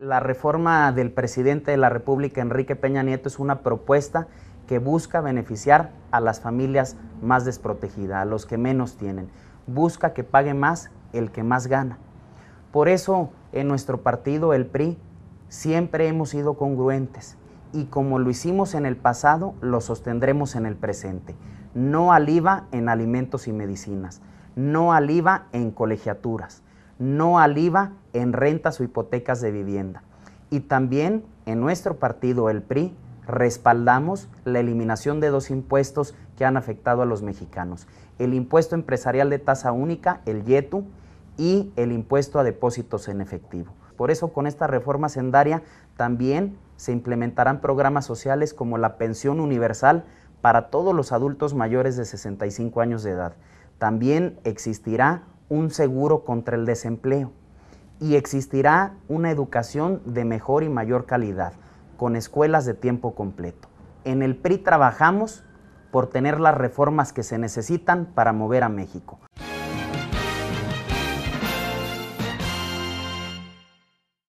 La reforma del presidente de la República, Enrique Peña Nieto, es una propuesta que busca beneficiar a las familias más desprotegidas, a los que menos tienen. Busca que pague más el que más gana. Por eso en nuestro partido, el PRI, siempre hemos sido congruentes y como lo hicimos en el pasado, lo sostendremos en el presente. No al IVA en alimentos y medicinas, no al IVA en colegiaturas, no al IVA en rentas o hipotecas de vivienda. Y también en nuestro partido, el PRI, respaldamos la eliminación de dos impuestos que han afectado a los mexicanos. El impuesto empresarial de tasa única, el YETU, y el impuesto a depósitos en efectivo. Por eso con esta reforma sendaria también se implementarán programas sociales como la pensión universal para todos los adultos mayores de 65 años de edad. También existirá un seguro contra el desempleo y existirá una educación de mejor y mayor calidad, con escuelas de tiempo completo. En el PRI trabajamos por tener las reformas que se necesitan para mover a México.